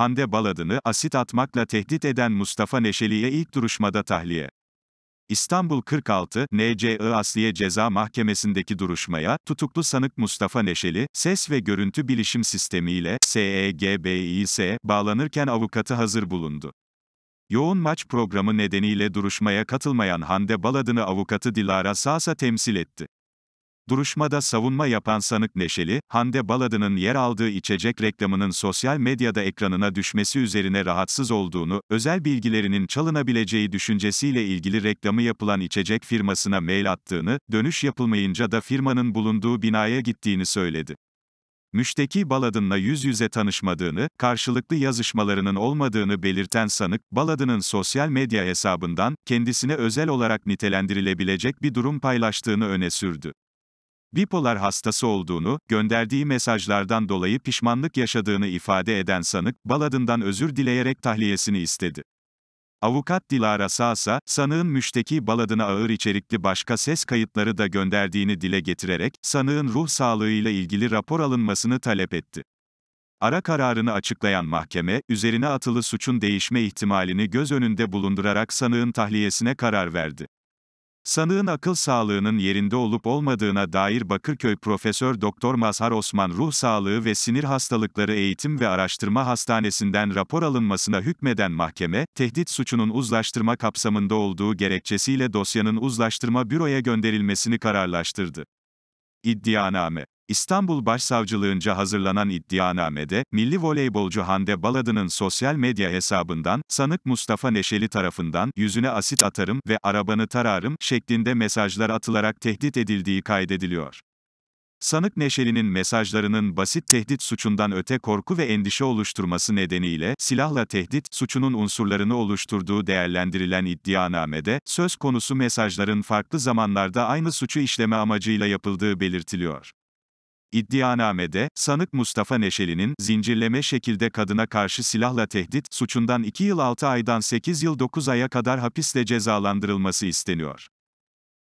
Hande Baladın'ı asit atmakla tehdit eden Mustafa Neşeli'ye ilk duruşmada tahliye. İstanbul 46, NCI Asliye Ceza Mahkemesi'ndeki duruşmaya, tutuklu sanık Mustafa Neşeli, ses ve görüntü bilişim sistemiyle, SEGBİS, e bağlanırken avukatı hazır bulundu. Yoğun maç programı nedeniyle duruşmaya katılmayan Hande Baladın'ı avukatı Dilara Sasa temsil etti. Duruşmada savunma yapan sanık Neşeli, Hande Baladın'ın yer aldığı içecek reklamının sosyal medyada ekranına düşmesi üzerine rahatsız olduğunu, özel bilgilerinin çalınabileceği düşüncesiyle ilgili reklamı yapılan içecek firmasına mail attığını, dönüş yapılmayınca da firmanın bulunduğu binaya gittiğini söyledi. Müşteki Baladın'la yüz yüze tanışmadığını, karşılıklı yazışmalarının olmadığını belirten sanık, Baladın'ın sosyal medya hesabından, kendisine özel olarak nitelendirilebilecek bir durum paylaştığını öne sürdü bipolar hastası olduğunu, gönderdiği mesajlardan dolayı pişmanlık yaşadığını ifade eden sanık, Baladın'dan özür dileyerek tahliyesini istedi. Avukat Dilara Sağsa, sanığın müşteki Baladın'a ağır içerikli başka ses kayıtları da gönderdiğini dile getirerek, sanığın ruh sağlığıyla ilgili rapor alınmasını talep etti. Ara kararını açıklayan mahkeme, üzerine atılı suçun değişme ihtimalini göz önünde bulundurarak sanığın tahliyesine karar verdi. Sanığın akıl sağlığının yerinde olup olmadığına dair Bakırköy Profesör Doktor Mazhar Osman Ruh Sağlığı ve Sinir Hastalıkları Eğitim ve Araştırma Hastanesi'nden rapor alınmasına hükmeden mahkeme, tehdit suçunun uzlaştırma kapsamında olduğu gerekçesiyle dosyanın uzlaştırma büroya gönderilmesini kararlaştırdı. İddianame İstanbul Başsavcılığınca hazırlanan iddianamede, milli voleybolcu Hande Baladın'ın sosyal medya hesabından, sanık Mustafa Neşeli tarafından, yüzüne asit atarım ve arabanı tararım şeklinde mesajlar atılarak tehdit edildiği kaydediliyor. Sanık Neşeli'nin mesajlarının basit tehdit suçundan öte korku ve endişe oluşturması nedeniyle silahla tehdit suçunun unsurlarını oluşturduğu değerlendirilen iddianamede söz konusu mesajların farklı zamanlarda aynı suçu işleme amacıyla yapıldığı belirtiliyor. İddianamede, sanık Mustafa Neşeli'nin, zincirleme şekilde kadına karşı silahla tehdit, suçundan 2 yıl 6 aydan 8 yıl 9 aya kadar hapisle cezalandırılması isteniyor.